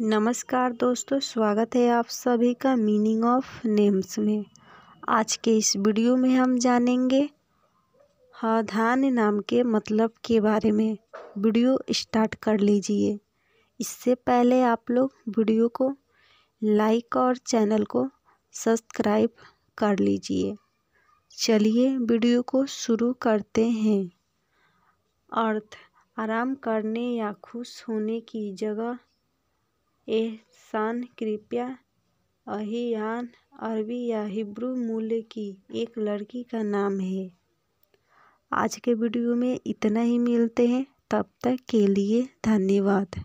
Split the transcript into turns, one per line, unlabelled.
नमस्कार दोस्तों स्वागत है आप सभी का मीनिंग ऑफ नेम्स में आज के इस वीडियो में हम जानेंगे हधान हाँ, नाम के मतलब के बारे में वीडियो स्टार्ट कर लीजिए इससे पहले आप लोग वीडियो को लाइक और चैनल को सब्सक्राइब कर लीजिए चलिए वीडियो को शुरू करते हैं अर्थ आराम करने या खुश होने की जगह एहसान कृपया अहियान अरबी या हिब्रू मूल की एक लड़की का नाम है आज के वीडियो में इतना ही मिलते हैं तब तक के लिए धन्यवाद